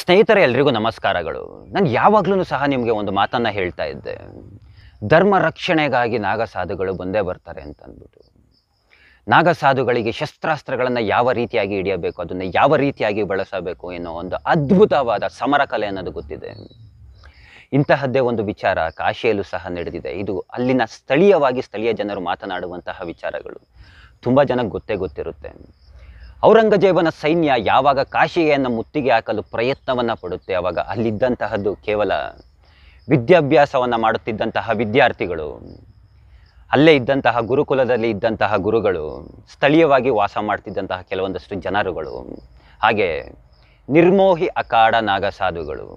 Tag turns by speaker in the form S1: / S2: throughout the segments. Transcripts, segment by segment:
S1: ಸ್ನೇಹಿತರೆ ಎಲ್ರಿಗೂ ನಮಸ್ಕಾರಗಳು ನಾನು ಯಾವಾಗ್ಲೂ ಸಹ ನಿಮಗೆ ಒಂದು ಮಾತನ್ನು ಹೇಳ್ತಾ ಇದ್ದೆ ಧರ್ಮ ರಕ್ಷಣೆಗಾಗಿ ನಾಗಸಾಧುಗಳು ಬಂದೇ ಬರ್ತಾರೆ ಅಂತ ಅಂದ್ಬಿಟ್ಟು ನಾಗಸಾಧುಗಳಿಗೆ ಶಸ್ತ್ರಾಸ್ತ್ರಗಳನ್ನು ಯಾವ ರೀತಿಯಾಗಿ ಹಿಡಿಯಬೇಕು ಅದನ್ನು ಯಾವ ರೀತಿಯಾಗಿ ಬಳಸಬೇಕು ಎನ್ನುವ ಒಂದು ಅದ್ಭುತವಾದ ಸಮರ ಕಲೆ ಅನ್ನೋದು ಗೊತ್ತಿದೆ ಇಂತಹದ್ದೇ ಒಂದು ವಿಚಾರ ಕಾಶಿಯಲ್ಲೂ ಸಹ ನಡೆದಿದೆ ಇದು ಅಲ್ಲಿನ ಸ್ಥಳೀಯವಾಗಿ ಸ್ಥಳೀಯ ಜನರು ಮಾತನಾಡುವಂತಹ ವಿಚಾರಗಳು ತುಂಬ ಜನಕ್ಕೆ ಗೊತ್ತೇ ಗೊತ್ತಿರುತ್ತೆ ಔರಂಗಜೇಬನ ಸೈನ್ಯ ಯಾವಾಗ ಕಾಶಿಯನ್ನು ಮುತ್ತಿಗೆ ಹಾಕಲು ಪ್ರಯತ್ನವನ್ನು ಪಡುತ್ತೆ ಆವಾಗ ಅಲ್ಲಿದ್ದಂತಹದ್ದು ಕೇವಲ ವಿದ್ಯಾಭ್ಯಾಸವನ್ನು ಮಾಡುತ್ತಿದ್ದಂತಹ ವಿದ್ಯಾರ್ಥಿಗಳು ಅಲ್ಲೇ ಇದ್ದಂತಹ ಗುರುಕುಲದಲ್ಲಿ ಇದ್ದಂತಹ ಗುರುಗಳು ಸ್ಥಳೀಯವಾಗಿ ವಾಸ ಮಾಡ್ತಿದ್ದಂತಹ ಕೆಲವೊಂದಷ್ಟು ಜನರುಗಳು ಹಾಗೆ ನಿರ್ಮೋಹಿ ಅಖಾಡ ನಾಗಸಾಧುಗಳು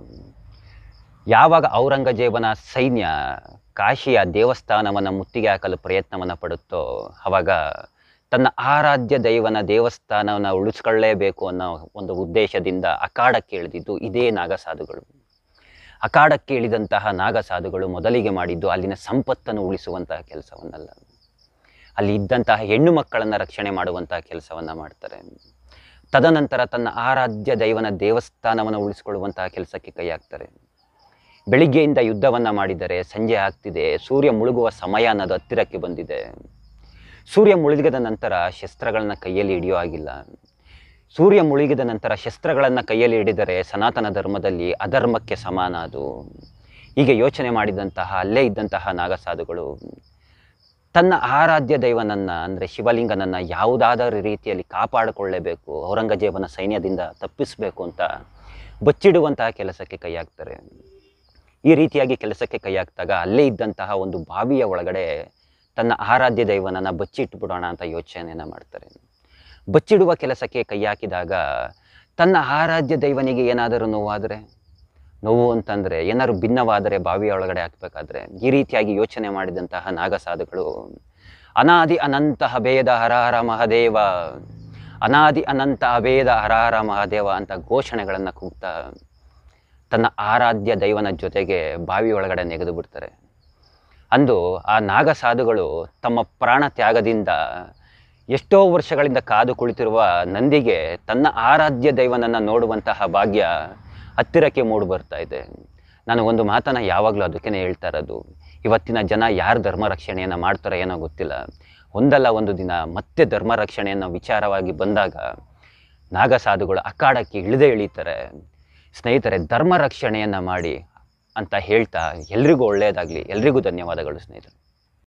S1: ಯಾವಾಗ ಔರಂಗಜೇಬನ ಸೈನ್ಯ ಕಾಶಿಯ ದೇವಸ್ಥಾನವನ್ನು ಮುತ್ತಿಗೆ ಹಾಕಲು ಪ್ರಯತ್ನವನ್ನು ಪಡುತ್ತೋ ಆವಾಗ ತನ್ನ ಆರಾಧ್ಯ ದೈವನ ದೇವಸ್ಥಾನವನ್ನು ಉಳಿಸ್ಕೊಳ್ಳೇಬೇಕು ಅನ್ನೋ ಒಂದು ಉದ್ದೇಶದಿಂದ ಅಖಾಡಕ್ಕೆ ಇಳಿದಿದ್ದು ಇದೇ ನಾಗಸಾಧುಗಳು ಅಖಾಡಕ್ಕೆ ಇಳಿದಂತಹ ನಾಗಸಾಧುಗಳು ಮೊದಲಿಗೆ ಮಾಡಿದ್ದು ಅಲ್ಲಿನ ಸಂಪತ್ತನ್ನು ಉಳಿಸುವಂತಹ ಕೆಲಸವನ್ನಲ್ಲ ಅಲ್ಲಿ ಇದ್ದಂತಹ ಹೆಣ್ಣು ಮಕ್ಕಳನ್ನು ರಕ್ಷಣೆ ಮಾಡುವಂತಹ ಕೆಲಸವನ್ನು ಮಾಡ್ತಾರೆ ತದನಂತರ ತನ್ನ ಆರಾಧ್ಯ ದೈವನ ದೇವಸ್ಥಾನವನ್ನು ಉಳಿಸಿಕೊಳ್ಳುವಂತಹ ಕೆಲಸಕ್ಕೆ ಕೈ ಹಾಕ್ತಾರೆ ಬೆಳಿಗ್ಗೆಯಿಂದ ಯುದ್ಧವನ್ನು ಮಾಡಿದರೆ ಸಂಜೆ ಆಗ್ತಿದೆ ಸೂರ್ಯ ಮುಳುಗುವ ಸಮಯ ಅನ್ನೋದು ಹತ್ತಿರಕ್ಕೆ ಬಂದಿದೆ ಸೂರ್ಯ ಮುಳುಗಿದ ನಂತರ ಶಸ್ತ್ರಗಳನ್ನು ಕೈಯಲ್ಲಿ ಹಿಡಿಯೋ ಆಗಿಲ್ಲ ಸೂರ್ಯ ಮುಳುಗಿದ ನಂತರ ಶಸ್ತ್ರಗಳನ್ನು ಕೈಯಲ್ಲಿ ಹಿಡಿದರೆ ಸನಾತನ ಧರ್ಮದಲ್ಲಿ ಅಧರ್ಮಕ್ಕೆ ಸಮಾನ ಅದು ಹೀಗೆ ಯೋಚನೆ ಮಾಡಿದಂತಹ ಅಲ್ಲೇ ಇದ್ದಂತಹ ನಾಗಸಾಧುಗಳು ತನ್ನ ಆರಾಧ್ಯ ದೈವನನ್ನು ಅಂದರೆ ಶಿವಲಿಂಗನನ್ನು ಯಾವುದಾದರೂ ರೀತಿಯಲ್ಲಿ ಕಾಪಾಡಿಕೊಳ್ಳೇಬೇಕು ಔರಂಗಜೇಬನ ಸೈನ್ಯದಿಂದ ತಪ್ಪಿಸಬೇಕು ಅಂತ ಬಚ್ಚಿಡುವಂತಹ ಕೆಲಸಕ್ಕೆ ಕೈ ಹಾಕ್ತಾರೆ ಈ ರೀತಿಯಾಗಿ ಕೆಲಸಕ್ಕೆ ಕೈ ಅಲ್ಲೇ ಇದ್ದಂತಹ ಒಂದು ಬಾವಿಯ ಒಳಗಡೆ ತನ್ನ ಆರಾಧ್ಯ ದೈವನನ್ನು ಬಚ್ಚಿ ಅಂತ ಯೋಚನೆಯನ್ನು ಮಾಡ್ತಾರೆ ಬಚ್ಚಿಡುವ ಕೆಲಸಕ್ಕೆ ಕೈ ಹಾಕಿದಾಗ ತನ್ನ ಆರಾಧ್ಯ ದೈವನಿಗೆ ಏನಾದರೂ ನೋವಾದರೆ ನೋವು ಅಂತಂದರೆ ಏನಾದರೂ ಭಿನ್ನವಾದರೆ ಬಾವಿಯ ಒಳಗಡೆ ಹಾಕಬೇಕಾದ್ರೆ ಈ ರೀತಿಯಾಗಿ ಯೋಚನೆ ಮಾಡಿದಂತಹ ನಾಗಸಾಧುಗಳು ಅನಾದಿ ಅನಂತ ಭೇದ ಹರಹರ ಮಹಾದೇವ ಅನಾದಿ ಅನಂತ ಅಭೇದ ಹರಹರ ಮಹಾದೇವ ಅಂತ ಘೋಷಣೆಗಳನ್ನು ಕೂಗ್ತಾ ತನ್ನ ಆರಾಧ್ಯ ದೈವನ ಜೊತೆಗೆ ಬಾವಿಯೊಳಗಡೆ ನೆಗೆದು ಬಿಡ್ತಾರೆ ಅಂದು ಆ ನಾಗಸಾಧುಗಳು ತಮ್ಮ ಪ್ರಾಣ ತ್ಯಾಗದಿಂದ ಎಷ್ಟೋ ವರ್ಷಗಳಿಂದ ಕಾದು ಕುಳಿತಿರುವ ನಂದಿಗೆ ತನ್ನ ಆರಾಧ್ಯ ದೈವನನ್ನು ನೋಡುವಂತಹ ಭಾಗ್ಯ ಹತ್ತಿರಕ್ಕೆ ಮೂಡು ಬರ್ತಾ ಇದೆ ನಾನು ಒಂದು ಮಾತನ್ನು ಯಾವಾಗಲೂ ಅದಕ್ಕೇ ಹೇಳ್ತಾ ಇರೋದು ಇವತ್ತಿನ ಜನ ಯಾರು ಧರ್ಮ ರಕ್ಷಣೆಯನ್ನು ಮಾಡ್ತಾರೋ ಏನೋ ಗೊತ್ತಿಲ್ಲ ಒಂದಲ್ಲ ಒಂದು ದಿನ ಮತ್ತೆ ಧರ್ಮ ರಕ್ಷಣೆಯನ್ನು ವಿಚಾರವಾಗಿ ಬಂದಾಗ ನಾಗಸಾಧುಗಳು ಅಕ್ಕಾಡಕ್ಕೆ ಇಳಿದೇ ಇಳಿತಾರೆ ಸ್ನೇಹಿತರೆ ಧರ್ಮ ರಕ್ಷಣೆಯನ್ನು ಮಾಡಿ ಅಂತ ಹೇಳ್ತಾ ಎಲ್ರಿಗೂ ಒಳ್ಳೆಯದಾಗಲಿ ಎಲ್ರಿಗೂ ಧನ್ಯವಾದಗಳು ಸ್ನೇಹಿತರು